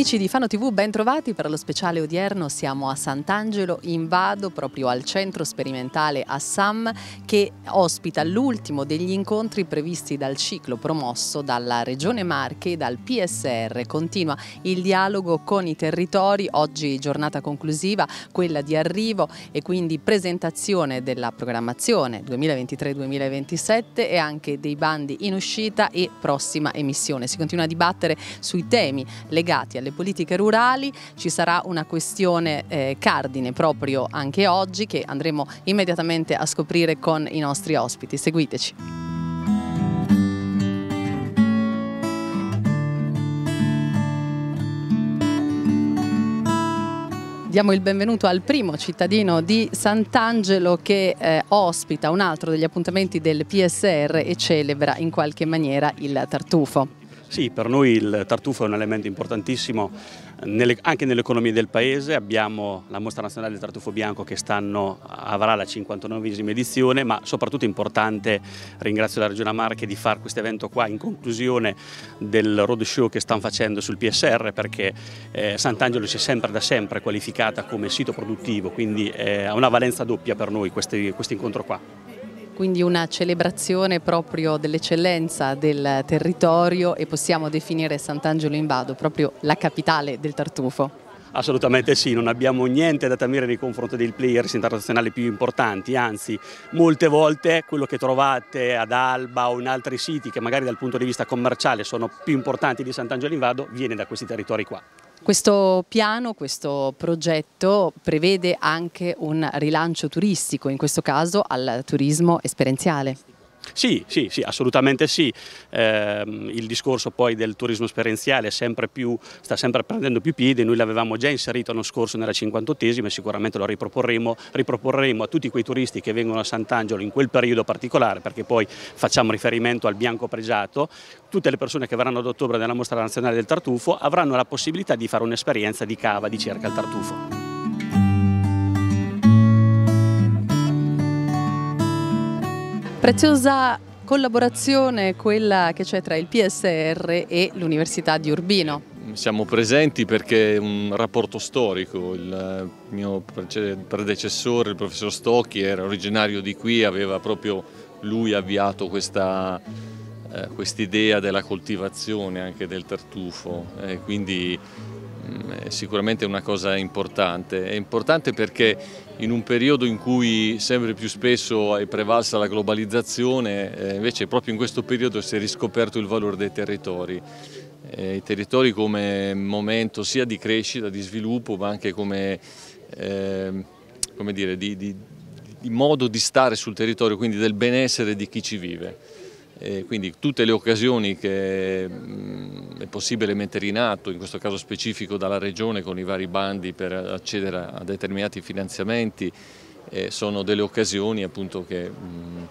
Amici di Fano TV, ben trovati per lo speciale odierno. Siamo a Sant'Angelo in Vado, proprio al centro sperimentale Assam, che ospita l'ultimo degli incontri previsti dal ciclo promosso dalla Regione Marche e dal PSR. Continua il dialogo con i territori. Oggi giornata conclusiva, quella di arrivo e quindi presentazione della programmazione 2023-2027 e anche dei bandi in uscita e prossima emissione. Si continua a dibattere sui temi legati alle delle politiche rurali, ci sarà una questione eh, cardine proprio anche oggi che andremo immediatamente a scoprire con i nostri ospiti. Seguiteci. Diamo il benvenuto al primo cittadino di Sant'Angelo che eh, ospita un altro degli appuntamenti del PSR e celebra in qualche maniera il tartufo. Sì, per noi il tartufo è un elemento importantissimo eh, nelle, anche nell'economia del paese. Abbiamo la mostra nazionale del tartufo bianco che stanno, avrà la 59esima edizione, ma soprattutto è importante, ringrazio la Regione Marche di fare questo evento qua in conclusione del roadshow che stanno facendo sul PSR perché eh, Sant'Angelo si è sempre da sempre qualificata come sito produttivo, quindi eh, ha una valenza doppia per noi questo incontro qua quindi una celebrazione proprio dell'eccellenza del territorio e possiamo definire Sant'Angelo in Vado proprio la capitale del tartufo. Assolutamente sì, non abbiamo niente da temere nei confronti dei players internazionali più importanti, anzi molte volte quello che trovate ad Alba o in altri siti che magari dal punto di vista commerciale sono più importanti di Sant'Angelo in Vado viene da questi territori qua. Questo piano, questo progetto prevede anche un rilancio turistico, in questo caso al turismo esperienziale. Sì, sì, sì, assolutamente sì. Eh, il discorso poi del turismo esperienziale sempre più, sta sempre prendendo più piede, noi l'avevamo già inserito l'anno scorso nella 58esima e sicuramente lo riproporremo, riproporremo a tutti quei turisti che vengono a Sant'Angelo in quel periodo particolare, perché poi facciamo riferimento al bianco pregiato, tutte le persone che verranno ad ottobre nella Mostra Nazionale del Tartufo avranno la possibilità di fare un'esperienza di cava di cerca al tartufo. Preziosa collaborazione quella che c'è tra il PSR e l'Università di Urbino. Siamo presenti perché è un rapporto storico, il mio predecessore, il professor Stocchi, era originario di qui, aveva proprio lui avviato questa eh, quest'idea della coltivazione anche del tartufo, eh, quindi mh, mm, è sicuramente una cosa importante. È importante perché in un periodo in cui sempre più spesso è prevalsa la globalizzazione, eh, invece proprio in questo periodo si è riscoperto il valore dei territori. Eh, I territori come momento sia di crescita, di sviluppo, ma anche come, eh, come dire, di, di, di modo di stare sul territorio, quindi del benessere di chi ci vive. E eh, quindi tutte le occasioni che mm, è possibile mettere in atto, in questo caso specifico dalla Regione con i vari bandi per accedere a determinati finanziamenti, eh, sono delle occasioni appunto che mm,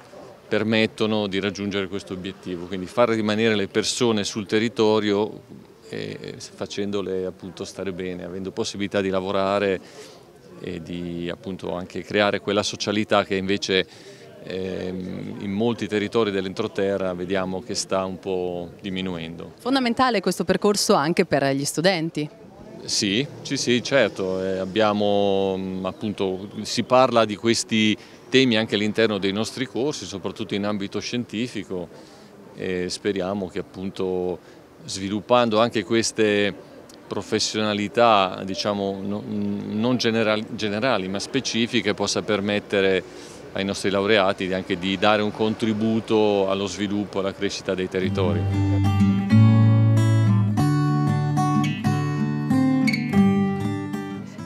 permettono di raggiungere questo obiettivo, quindi far rimanere le persone sul territorio eh, facendole appunto stare bene, avendo possibilità di lavorare e di appunto anche creare quella socialità che invece Ehm, in molti territori dell'entroterra vediamo che sta un po' diminuendo. Fondamentale questo percorso anche per gli studenti. Sì, sì, sì certo, eh, abbiamo, mm, appunto, si parla di questi temi anche all'interno dei nostri corsi, soprattutto in ambito scientifico e speriamo che appunto sviluppando anche queste professionalità diciamo, mm, non generali, generali ma specifiche possa permettere ai nostri laureati anche di dare un contributo allo sviluppo, alla crescita dei territori.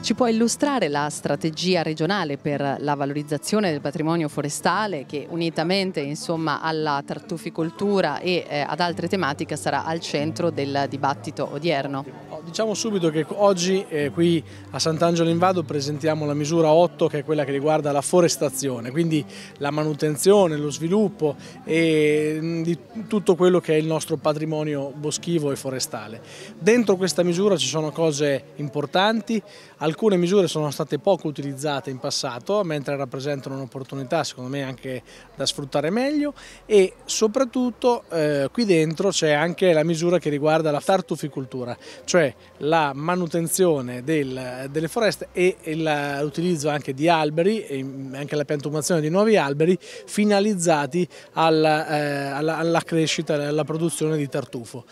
Ci può illustrare la strategia regionale per la valorizzazione del patrimonio forestale che unitamente insomma, alla tartuficoltura e eh, ad altre tematiche sarà al centro del dibattito odierno? Diciamo subito che oggi eh, qui a Sant'Angelo in Vado presentiamo la misura 8 che è quella che riguarda la forestazione, quindi la manutenzione, lo sviluppo e mm, di tutto quello che è il nostro patrimonio boschivo e forestale. Dentro questa misura ci sono cose importanti, alcune misure sono state poco utilizzate in passato mentre rappresentano un'opportunità secondo me anche da sfruttare meglio e soprattutto eh, qui dentro c'è anche la misura che riguarda la tartuficoltura, cioè la manutenzione del, delle foreste e l'utilizzo anche di alberi e mm, anche la piantumazione di nuovi alberi finalizzati alla, eh, alla, alla crescita, alla produzione di tartufo.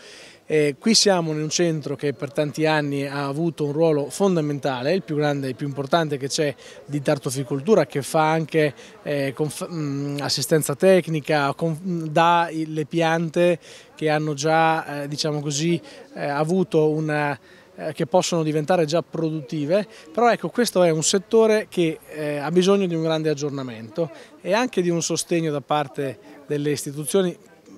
Eh, qui siamo in un centro che per tanti anni ha avuto un ruolo fondamentale, il più grande e più importante che c'è di tartoficoltura che fa anche eh, mh, mm, assistenza tecnica, dà le piante che hanno già eh, diciamo così, eh, avuto una eh, che possono diventare già produttive, però ecco questo è un settore che eh, ha bisogno di un grande aggiornamento e anche di un sostegno da parte delle istituzioni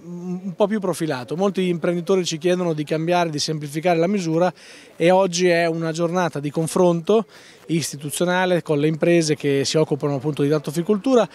un po' più profilato. Molti imprenditori ci chiedono di cambiare, di semplificare la misura e oggi è una giornata di confronto istituzionale con le imprese che si occupano appunto di dattoficoltura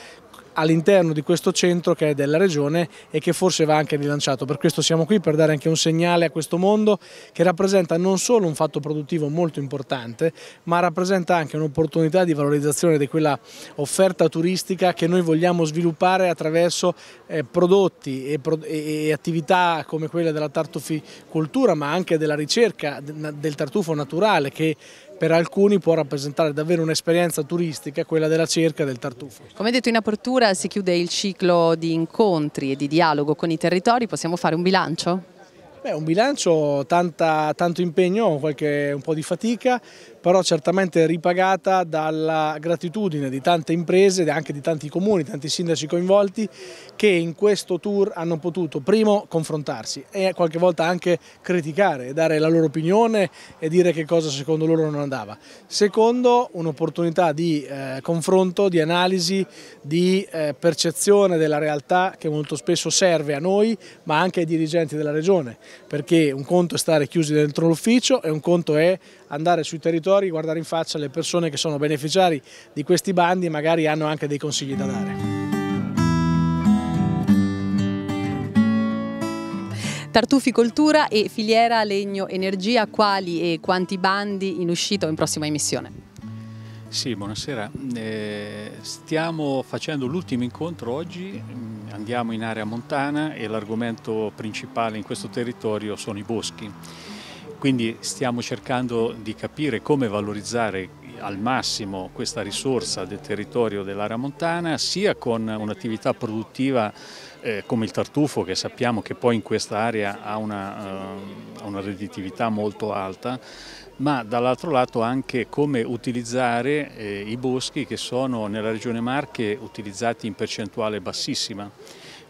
all'interno di questo centro che è della regione e che forse va anche rilanciato. Per questo siamo qui, per dare anche un segnale a questo mondo che rappresenta non solo un fatto produttivo molto importante, ma rappresenta anche un'opportunità di valorizzazione di quella offerta turistica che noi vogliamo sviluppare attraverso eh, prodotti e, pro e, attività come quella della tartuficoltura, ma anche della ricerca del tartufo naturale che per alcuni può rappresentare davvero un'esperienza turistica, quella della cerca del tartufo. Come detto in apertura si chiude il ciclo di incontri e di dialogo con i territori, possiamo fare un bilancio? Beh, un bilancio, tanta, tanto impegno, qualche, un po' di fatica, però certamente ripagata dalla gratitudine di tante imprese, anche di tanti comuni, tanti sindaci coinvolti che in questo tour hanno potuto primo confrontarsi e qualche volta anche criticare, e dare la loro opinione e dire che cosa secondo loro non andava. Secondo un'opportunità di eh, confronto, di analisi, di eh, percezione della realtà che molto spesso serve a noi ma anche ai dirigenti della regione perché un conto è stare chiusi dentro l'ufficio e un conto è andare sui territori, guardare in faccia le persone che sono beneficiari di questi bandi e magari hanno anche dei consigli da dare. Tartufi Cultura e Filiera Legno Energia, quali e quanti bandi in uscita o in prossima emissione? Sì, buonasera. Eh, stiamo facendo l'ultimo incontro oggi, mm, andiamo in area montana e l'argomento principale in questo territorio sono i boschi quindi stiamo cercando di capire come valorizzare al massimo questa risorsa del territorio dell'area montana, sia con un'attività produttiva eh, come il tartufo che sappiamo che poi in questa area ha una, eh, una redditività molto alta, ma dall'altro lato anche come utilizzare eh, i boschi che sono nella regione Marche utilizzati in percentuale bassissima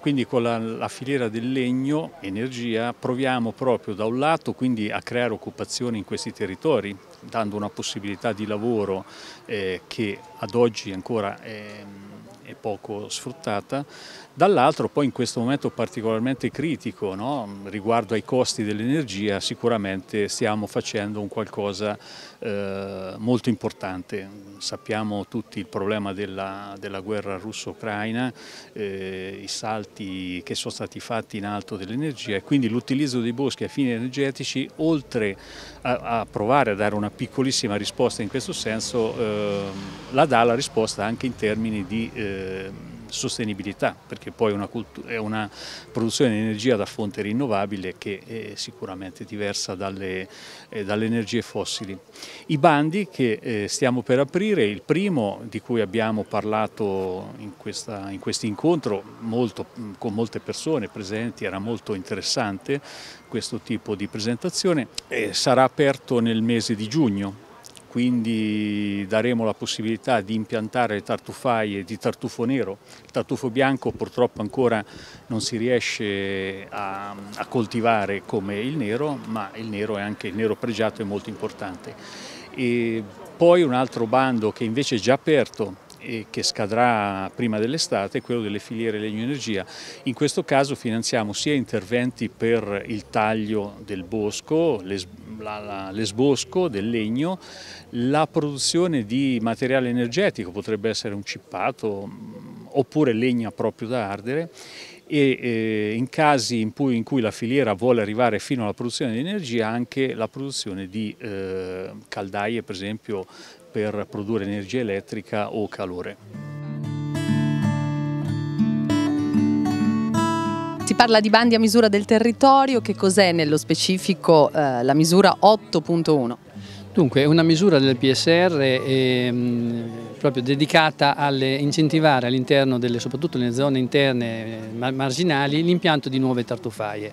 quindi con la, la, filiera del legno, energia, proviamo proprio da un lato quindi a creare occupazione in questi territori, dando una possibilità di lavoro eh, che ad oggi ancora... Eh, e poco sfruttata, dall'altro poi in questo momento particolarmente critico no? riguardo ai costi dell'energia sicuramente stiamo facendo un qualcosa eh, molto importante, sappiamo tutti il problema della, della guerra russo-ucraina, eh, i salti che sono stati fatti in alto dell'energia e quindi l'utilizzo dei boschi a fini energetici oltre a, a provare a dare una piccolissima risposta in questo senso eh, la dà la risposta anche in termini di eh, Ehm, sostenibilità, perché poi una è una produzione di energia da fonte rinnovabile che è sicuramente diversa dalle, eh, dalle energie fossili. I bandi che eh, stiamo per aprire, il primo di cui abbiamo parlato in, questa, in questo incontro molto, con molte persone presenti, era molto interessante questo tipo di presentazione, eh, sarà aperto nel mese di giugno quindi daremo la possibilità di impiantare le tartufaie di tartufo nero. Il tartufo bianco purtroppo ancora non si riesce a, a coltivare come il nero, ma il nero, anche, il nero pregiato è molto importante. E poi un altro bando che invece è già aperto che scadrà prima dell'estate quello delle filiere legno-energia. In questo caso finanziamo sia interventi per il taglio del bosco, l'esbosco, del legno, la produzione di materiale energetico, potrebbe essere un cippato mm, oppure legna proprio da ardere e eh, in casi in cui, in cui, la filiera vuole arrivare fino alla produzione di energia anche la produzione di eh, caldaie per esempio per produrre energia elettrica o calore. Si parla di bandi a misura del territorio, che cos'è nello specifico eh, la misura 8.1? Dunque è una misura del PSR eh, proprio dedicata a incentivare all'interno, soprattutto nelle zone interne eh, marginali, l'impianto di nuove tartufaie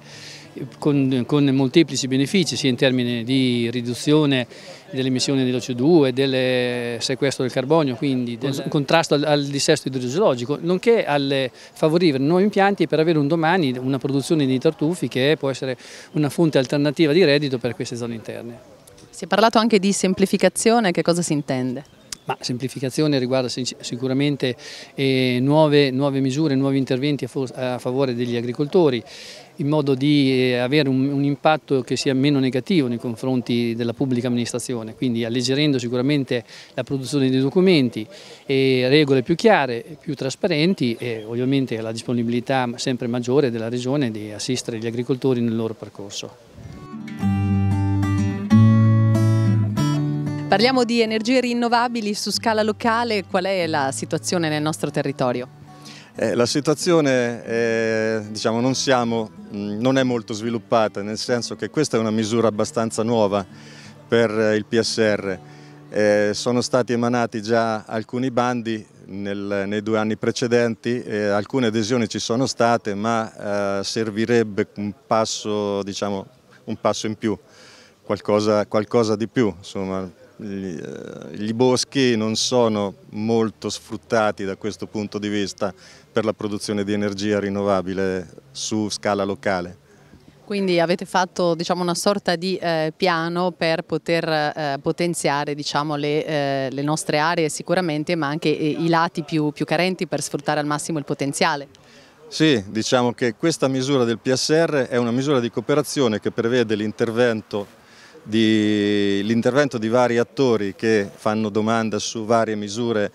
con, con, molteplici benefici sia in termini di riduzione delle emissioni co 2 del sequestro del carbonio, quindi del contrasto al, al dissesto idrogeologico, nonché al favorire nuovi impianti per avere un domani una produzione di tartufi che può essere una fonte alternativa di reddito per queste zone interne. Si è parlato anche di semplificazione, che cosa si intende? Ma semplificazione riguarda sicuramente eh, nuove, nuove misure, nuovi interventi a, a favore degli agricoltori, in modo di eh, avere un, un, impatto che sia meno negativo nei confronti della pubblica amministrazione, quindi alleggerendo sicuramente la produzione dei documenti e regole più chiare, più trasparenti e ovviamente la disponibilità sempre maggiore della Regione di assistere gli agricoltori nel loro percorso. Parliamo di energie rinnovabili su scala locale, qual è la situazione nel nostro territorio? Eh, la situazione è, eh, diciamo, non, siamo, mm, non è molto sviluppata, nel senso che questa è una misura abbastanza nuova per eh, il PSR. Eh, sono stati emanati già alcuni bandi nel, nei due anni precedenti, eh, alcune adesioni ci sono state, ma eh, servirebbe un passo, diciamo, un passo, in più, qualcosa, qualcosa di più. Insomma. Eh, gli boschi non sono molto sfruttati da questo punto di vista per la produzione di energia rinnovabile su scala locale. Quindi avete fatto diciamo, una sorta di eh, piano per poter eh, potenziare diciamo, le, eh, le, nostre aree sicuramente, ma anche eh, i lati più, più, carenti per sfruttare al massimo il potenziale. Sì, diciamo che questa misura del PSR è una misura di cooperazione che prevede l'intervento dell'intervento di vari attori che fanno domanda su varie misure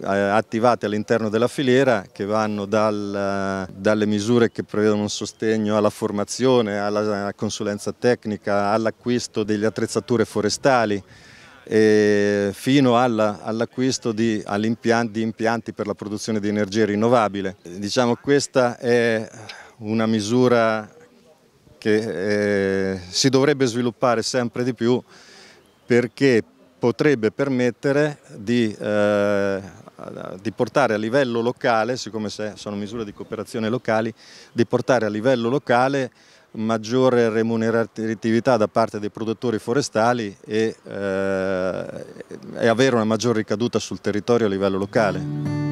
eh, attivate all'interno della filiera che vanno dal, eh, dalle misure che prevedono un sostegno alla formazione, alla consulenza tecnica, all'acquisto delle attrezzature forestali fino all'acquisto all di, all impianti, di impianti per la produzione di energia rinnovabile. Diciamo questa è una misura che eh, si dovrebbe sviluppare sempre di più perché potrebbe permettere di, eh, di, portare a livello locale, siccome sono misure di cooperazione locali, di portare a livello locale maggiore remuneratività da parte dei produttori forestali e, eh, e avere una maggior ricaduta sul territorio a livello locale.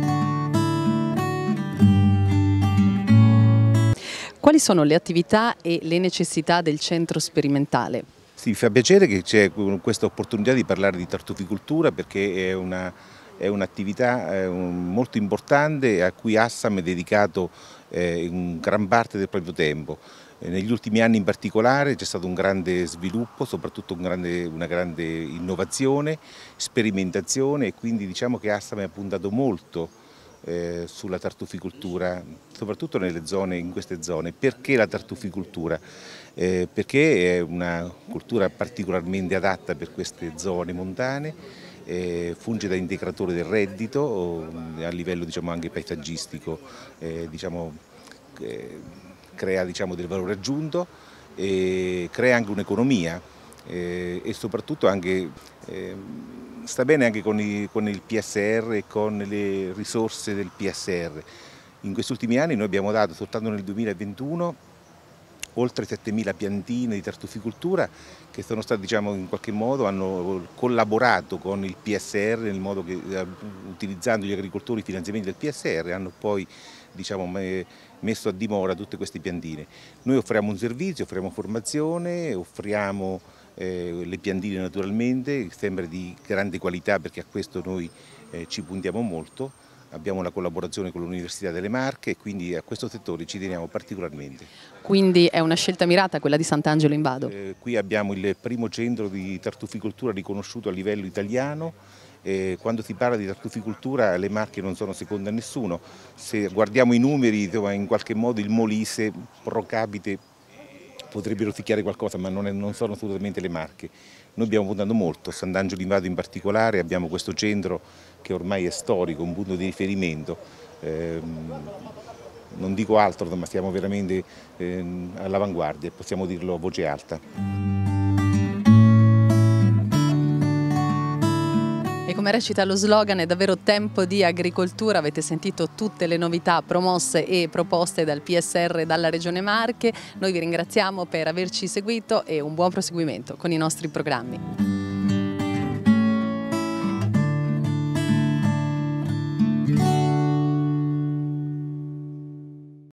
Quali sono le attività e le necessità del centro sperimentale? Sì, mi fa piacere che c'è questa opportunità di parlare di tartuficoltura perché è una è un'attività eh, molto importante a cui Assam è dedicato eh, gran parte del proprio tempo. Eh, negli ultimi anni in particolare c'è stato un grande sviluppo, soprattutto un grande, una grande innovazione, sperimentazione e quindi diciamo che Assam è puntato molto eh, sulla tartuficoltura, soprattutto zone, in queste zone. Perché la tartuficoltura? Eh, perché è una cultura particolarmente adatta per queste zone montane eh, funge da integratore del reddito mm, a livello diciamo, anche paesaggistico, eh, diciamo, eh, crea diciamo, del valore aggiunto e crea anche un'economia eh, e soprattutto anche ehm, sta bene anche con, i, con il PSR e con le risorse del PSR. In questi ultimi anni noi abbiamo dato soltanto nel 2021 oltre 7.000 piantine di tartuficoltura che sono state, diciamo, in qualche modo hanno collaborato con il PSR nel modo che, eh, utilizzando gli agricoltori i finanziamenti del PSR, hanno poi diciamo, messo a dimora tutte queste piantine. Noi offriamo un servizio, offriamo formazione, offriamo eh, le piandine naturalmente, sempre di grande qualità perché a questo noi eh, ci puntiamo molto. Abbiamo una collaborazione con l'Università delle Marche e quindi a questo settore ci teniamo particolarmente. Quindi è una scelta mirata quella di Sant'Angelo in Vado? Eh, qui abbiamo il primo centro di tartuficoltura riconosciuto a livello italiano eh, quando si parla di tartuficoltura le Marche non sono seconde a nessuno, se guardiamo i numeri in qualche modo il Molise pro capite potrebbero ticchiare qualcosa, ma non, è, non sono assolutamente le marche. Noi abbiamo puntato molto, Sant'Angelo in Vado in particolare, abbiamo questo centro che ormai è storico, un punto di riferimento. Eh, non dico altro, ma siamo veramente eh, all'avanguardia e possiamo dirlo a voce alta. come recita lo slogan è davvero tempo di agricoltura, avete sentito tutte le novità promosse e proposte dal PSR e dalla Regione Marche, noi vi ringraziamo per averci seguito e un buon proseguimento con i nostri programmi.